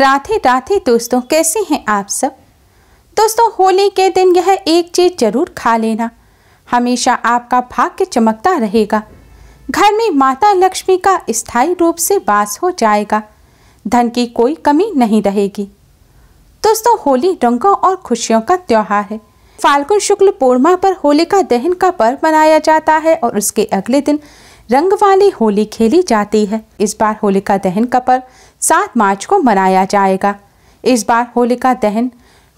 राधे राधे दोस्तों कैसे हैं आप सब दोस्तों होली के दिन यह एक चीज जरूर खा लेना हमेशा आपका भाग्य चमकता रहेगा घर में माता लक्ष्मी का स्थायी रूप से वास हो जाएगा धन की कोई कमी नहीं रहेगी दोस्तों होली रंगों और खुशियों का त्यौहार है फाल्गुन शुक्ल पूर्णिमा पर होलिका दहन का पर्व मनाया जाता है और उसके अगले दिन रंग वाली होली खेली जाती है इस बार होलिका दहन का पर्व सात मार्च को मनाया जाएगा इस बार होलिका दहन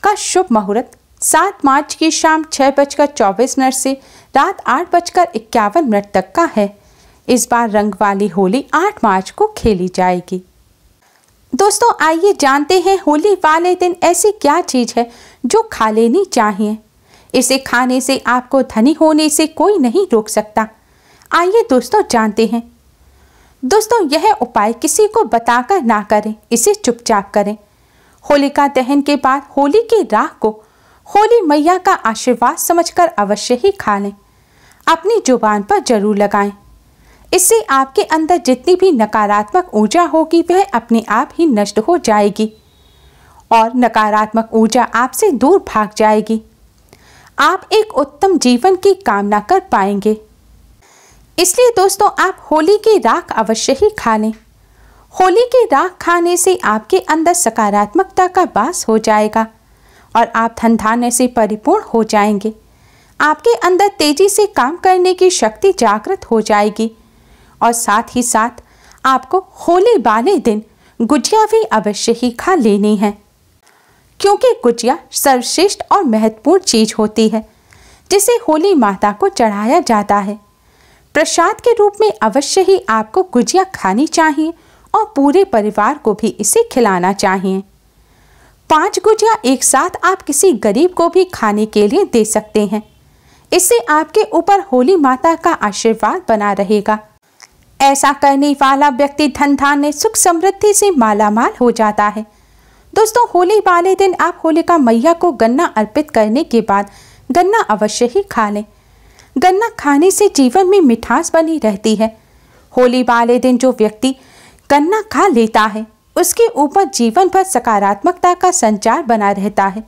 का शुभ मुहूर्त सात मार्च की शाम छः बजकर चौबीस मिनट से रात आठ बजकर इक्यावन मिनट तक का है इस बार रंग वाली होली आठ मार्च को खेली जाएगी दोस्तों आइए जानते हैं होली वाले दिन ऐसी क्या चीज़ है जो खा लेनी चाहिए इसे खाने से आपको धनी होने से कोई नहीं रोक सकता आइए दोस्तों जानते हैं दोस्तों यह उपाय किसी को बताकर ना करें इसे चुपचाप करें होलिका दहन के बाद होली की राह को होली मैया का आशीर्वाद समझकर अवश्य ही खा लें अपनी जुबान पर जरूर लगाएं इससे आपके अंदर जितनी भी नकारात्मक ऊर्जा होगी वह अपने आप ही नष्ट हो जाएगी और नकारात्मक ऊर्जा आपसे दूर भाग जाएगी आप एक उत्तम जीवन की कामना कर पाएंगे इसलिए दोस्तों आप होली की राख अवश्य ही खा लें होली की राख खाने से आपके अंदर सकारात्मकता का बास हो जाएगा और आप धन धान्य से परिपूर्ण हो जाएंगे आपके अंदर तेजी से काम करने की शक्ति जागृत हो जाएगी और साथ ही साथ आपको होली वाले दिन गुजिया भी अवश्य ही खा लेनी है क्योंकि गुजिया सर्वश्रेष्ठ और महत्वपूर्ण चीज होती है जिसे होली माता को चढ़ाया जाता है प्रसाद के रूप में अवश्य ही आपको गुजिया खानी चाहिए और पूरे परिवार को भी इसे खिलाना चाहिए पांच गुजिया एक साथ आप किसी गरीब को भी खाने के लिए दे सकते हैं इससे आपके ऊपर होली माता का आशीर्वाद बना रहेगा ऐसा करने वाला व्यक्ति धन धान्य सुख समृद्धि से मालामाल हो जाता है दोस्तों होली वाले दिन आप होलिका मैया को गन्ना अर्पित करने के बाद गन्ना अवश्य ही खा लें गन्ना खाने से जीवन में मिठास बनी रहती है होली वाले दिन जो व्यक्ति गन्ना खा लेता है उसके ऊपर जीवन भर सकारात्मकता का संचार बना रहता है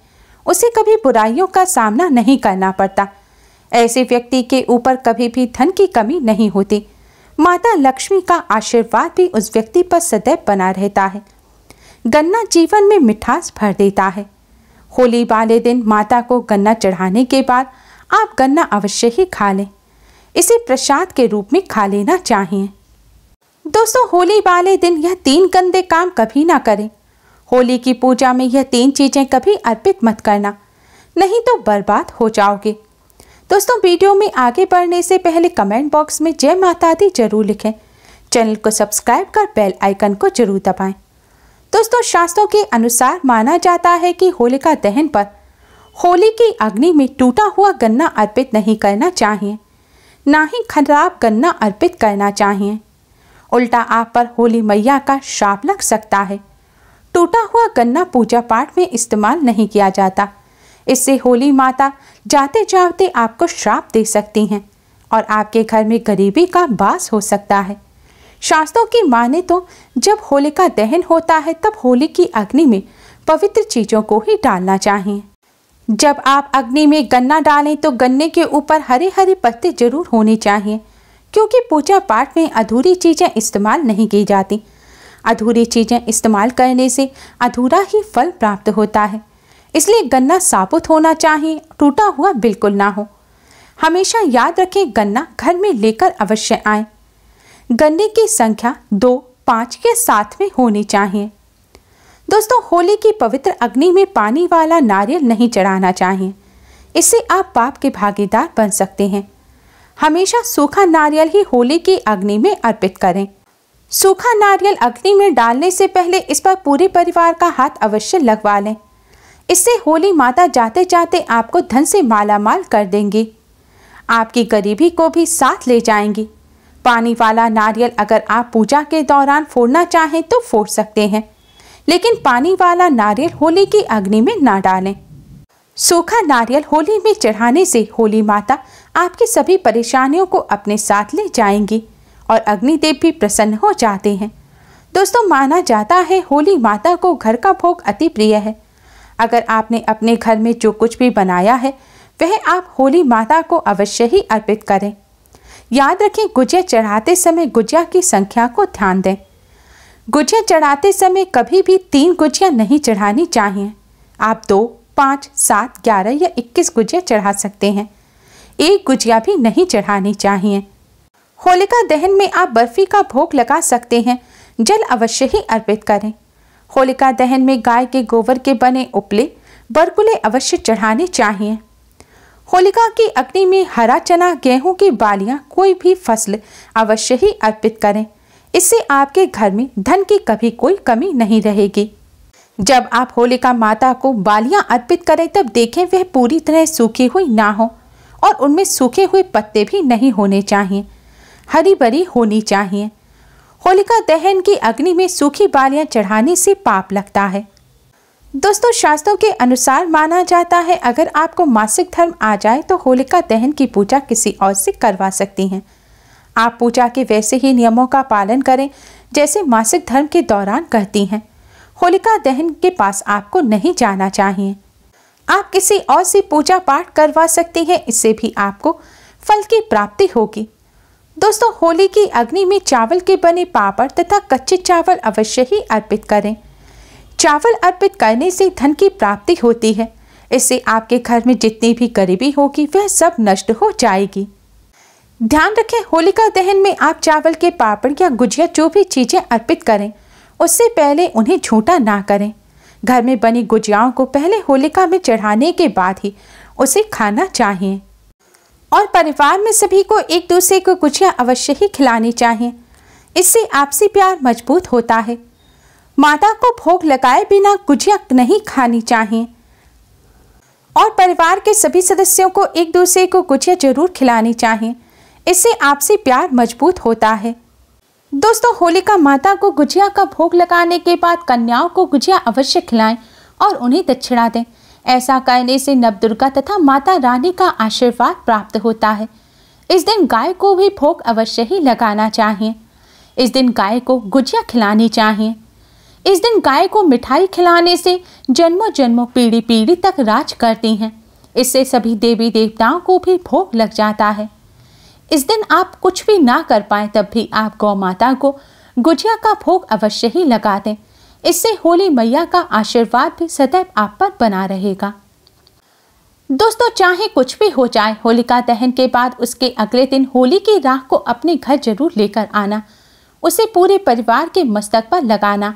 उसे कभी बुराइयों का सामना नहीं करना पड़ता ऐसे व्यक्ति के ऊपर कभी भी धन की कमी नहीं होती माता लक्ष्मी का आशीर्वाद भी उस व्यक्ति पर सदैव बना रहता है गन्ना जीवन में मिठास भर देता है होली वाले दिन माता को गन्ना चढ़ाने के बाद आप गन्ना अवश्य ही खा लें इसे प्रसाद के रूप में खा लेना चाहिए दोस्तों होली वाले दिन यह तीन गंदे काम कभी ना करें होली की पूजा में यह तीन चीज़ें कभी अर्पित मत करना नहीं तो बर्बाद हो जाओगे दोस्तों वीडियो में आगे बढ़ने से पहले कमेंट बॉक्स में जय माता दी जरूर लिखें चैनल को सब्सक्राइब कर बेल आइकन को जरूर दबाएं। दोस्तों शास्त्रों के अनुसार माना जाता है कि होलिका दहन पर होली की अग्नि में टूटा हुआ गन्ना अर्पित नहीं करना चाहिए ना ही खराब गन्ना अर्पित करना चाहिए उल्टा आप पर होली मैया का श्राप लग सकता है टूटा हुआ गन्ना पूजा पाठ में इस्तेमाल नहीं किया जाता इससे होली माता जाते जाते आपको श्राप दे सकती हैं और आपके घर में गरीबी का बास हो सकता है शास्त्रों की माने तो जब होली का दहन होता है तब होली की अग्नि में पवित्र चीज़ों को ही डालना चाहिए जब आप अग्नि में गन्ना डालें तो गन्ने के ऊपर हरे हरे पत्ते जरूर होने चाहिए क्योंकि पूजा पाठ में अधूरी चीज़ें इस्तेमाल नहीं की जाती अधूरी चीज़ें इस्तेमाल करने से अधूरा ही फल प्राप्त होता है इसलिए गन्ना साबुत होना चाहिए टूटा हुआ बिल्कुल ना हो हमेशा याद रखें गन्ना घर में लेकर अवश्य आए गन्ने की संख्या दो पाँच के साथ में होनी चाहिए दोस्तों होली की पवित्र अग्नि में पानी वाला नारियल नहीं चढ़ाना चाहिए इससे आप पाप के भागीदार बन सकते हैं हमेशा सूखा नारियल ही होली की अग्नि में अर्पित करें सूखा नारियल अग्नि में डालने से पहले इस पर पूरे परिवार का हाथ अवश्य लगवा लें इससे होली माता जाते जाते आपको धन से मालामाल कर देंगी आपकी गरीबी को भी साथ ले जाएंगी पानी वाला नारियल अगर आप पूजा के दौरान फोड़ना चाहें तो फोड़ सकते हैं लेकिन पानी वाला नारियल होली की अग्नि में ना डालें सूखा नारियल होली में चढ़ाने से होली माता आपकी सभी परेशानियों को अपने साथ ले जाएंगी और अग्निदेव भी प्रसन्न हो जाते हैं दोस्तों माना जाता है होली माता को घर का भोग अति प्रिय है अगर आपने अपने घर में जो कुछ भी बनाया है वह आप होली माता को अवश्य ही अर्पित करें याद रखें गुजिया चढ़ाते समय गुजिया की संख्या को ध्यान दें गुजिया चढ़ाते समय कभी भी तीन गुजिया नहीं चढ़ानी चाहिए आप दो पाँच सात ग्यारह या इक्कीस गुजिया चढ़ा सकते हैं एक गुजिया भी नहीं चढ़ानी चाहिए होलिका दहन में आप बर्फी का भोग लगा सकते हैं जल अवश्य ही अर्पित करें होलिका दहन में गाय के गोबर के बने उपले बरकुले अवश्य चढ़ाने चाहिए होलिका की अग्नि में हरा चना गेहूं की बालियां कोई भी फसल अवश्य ही अर्पित करें इससे आपके घर में धन की कभी कोई कमी नहीं रहेगी जब आप होलिका माता को बालियां अर्पित करें तब देखें वह पूरी तरह सूखी हुई ना हो और उनमें सूखे हुए पत्ते भी नहीं होने चाहिए हरी भरी होनी चाहिए होलिका दहन की अग्नि में सूखी बालियां चढ़ाने से पाप लगता है दोस्तों शास्त्रों के अनुसार माना जाता है अगर आपको मासिक धर्म आ जाए तो होलिका दहन की पूजा किसी और से करवा सकती हैं आप पूजा के वैसे ही नियमों का पालन करें जैसे मासिक धर्म के दौरान कहती हैं होलिका दहन के पास आपको नहीं जाना चाहिए आप किसी और से पूजा पाठ करवा सकती हैं इससे भी आपको फल की प्राप्ति होगी दोस्तों होली की अग्नि में चावल के बने पापड़ तथा कच्चे चावल अवश्य ही अर्पित करें चावल अर्पित करने से धन की प्राप्ति होती है इससे आपके घर में जितनी भी गरीबी होगी वह सब नष्ट हो जाएगी ध्यान रखें होलिका दहन में आप चावल के पापड़ या गुजिया जो भी चीज़ें अर्पित करें उससे पहले उन्हें झूठा ना करें घर में बनी गुजियाओं को पहले होलिका में चढ़ाने के बाद ही उसे खाना चाहिए और परिवार में सभी को एक दूसरे को गुजिया अवश्य ही खिलानी चाहिए इससे आपसी प्यार मजबूत होता है माता को भोग लगाए बिना गुजिया नहीं खानी चाहिए और परिवार के सभी सदस्यों को एक दूसरे को गुजिया जरूर खिलानी चाहिए इससे आपसी प्यार मजबूत होता है दोस्तों होलिका माता को गुजिया का भोग लगाने के बाद कन्याओं को गुजिया अवश्य खिलाएं और उन्हें दक्षिणा दें ऐसा करने से नवदुर्गा तथा माता रानी का आशीर्वाद प्राप्त होता है इस दिन गाय को भी भोग अवश्य ही लगाना चाहिए इस दिन गाय को गुजिया खिलानी चाहिए इस दिन गाय को मिठाई खिलाने से जन्मों जन्मों पीढ़ी पीढ़ी तक राज करती हैं इससे सभी देवी देवताओं को भी भोग लग जाता है इस दिन आप कुछ भी ना कर पाए तब भी आप गौ माता को गुजिया का भोग अवश्य ही लगा दें इससे होली मैया का आशीर्वाद भी सदैव आप पर बना रहेगा दोस्तों चाहे कुछ भी हो जाए होलिका दहन के बाद उसके अगले दिन होली की राह को अपने घर जरूर लेकर आना उसे पूरे परिवार के मस्तक पर लगाना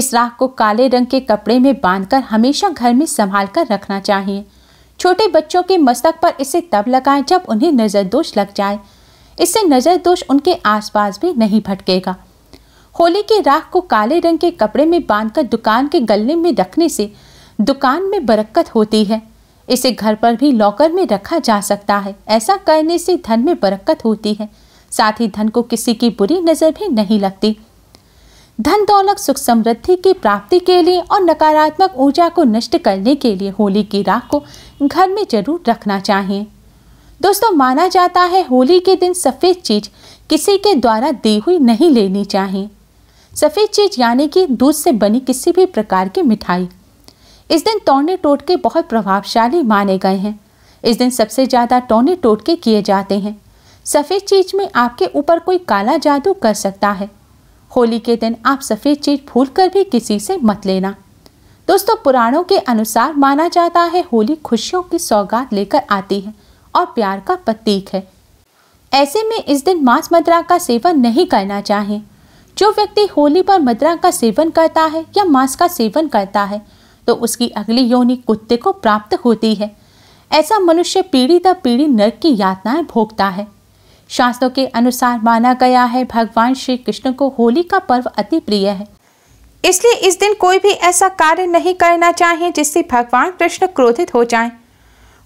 इस राह को काले रंग के कपड़े में बांधकर हमेशा घर में संभाल कर रखना चाहिए छोटे बच्चों के मस्तक पर इसे तब लगाएं जब उन्हें नज़र दोष लग जाए इससे नज़र दोष उनके आसपास भी नहीं भटकेगा होली की राख को काले रंग के कपड़े में बांधकर दुकान के गले में रखने से दुकान में बरकत होती है इसे घर पर भी लॉकर में रखा जा सकता है ऐसा करने से धन में बरकत होती है साथ ही धन को किसी की बुरी नज़र भी नहीं लगती धन दौलत सुख समृद्धि की प्राप्ति के लिए और नकारात्मक ऊर्जा को नष्ट करने के लिए होली की राख को घर में जरूर रखना चाहिए दोस्तों माना जाता है होली के दिन सफ़ेद चीज किसी के द्वारा दी हुई नहीं लेनी चाहिए सफ़ेद चीज यानी कि दूध से बनी किसी भी प्रकार की मिठाई इस दिन टोने टोटके बहुत प्रभावशाली माने गए हैं इस दिन सबसे ज़्यादा टोने टोटके किए जाते हैं सफ़ेद चीज में आपके ऊपर कोई काला जादू कर सकता है होली के दिन आप सफ़ेद चीज भूल कर भी किसी से मत लेना दोस्तों पुराणों के अनुसार माना जाता है होली खुशियों की सौगात लेकर आती है और प्यार का प्रतीक है ऐसे में इस दिन मांस मदरा का सेवन नहीं करना चाहिए जो व्यक्ति होली पर मदरा का सेवन करता है या मांस का सेवन करता है तो उसकी अगली योनि कुत्ते को प्राप्त होती है ऐसा मनुष्य पीढ़ी दर पीढ़ी नर्क की यातनाएं भोगता है शास्त्रों के अनुसार माना गया है भगवान श्री कृष्ण को होली का पर्व अति प्रिय है इसलिए इस दिन कोई भी ऐसा कार्य नहीं करना चाहिए जिससे भगवान कृष्ण क्रोधित हो जाए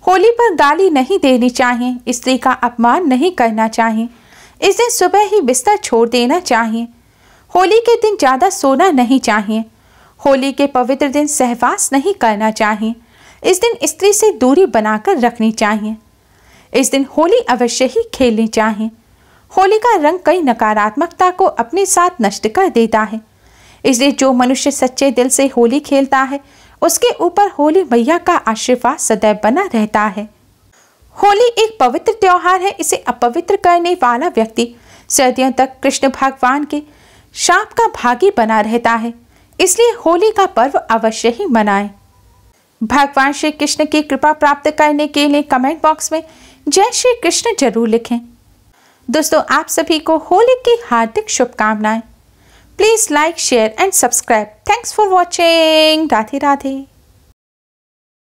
होली पर गाली नहीं देनी चाहिए स्त्री का अपमान नहीं करना चाहिए इस दिन सुबह ही बिस्तर छोड़ देना चाहिए होली के दिन ज़्यादा सोना नहीं चाहिए होली के पवित्र दिन सहवास नहीं करना चाहिए इस दिन स्त्री से दूरी बनाकर रखनी चाहिए इस दिन होली अवश्य ही खेलनी चाहिए होली का रंग कई नकारात्मकता को अपने साथ नष्ट कर देता है इसलिए जो मनुष्य सच्चे दिल से होली खेलता है उसके ऊपर होली मैया का आशीर्वाद सदैव बना रहता है होली एक पवित्र त्यौहार है इसे अपवित्र करने वाला व्यक्ति सदियों तक कृष्ण भगवान के शाप का भागी बना रहता है इसलिए होली का पर्व अवश्य ही मनाएं। भगवान श्री कृष्ण की कृपा प्राप्त करने के लिए कमेंट बॉक्स में जय श्री कृष्ण जरूर लिखें दोस्तों आप सभी को होली की हार्दिक शुभकामनाएं please like share and subscribe thanks for watching Radhe Radhe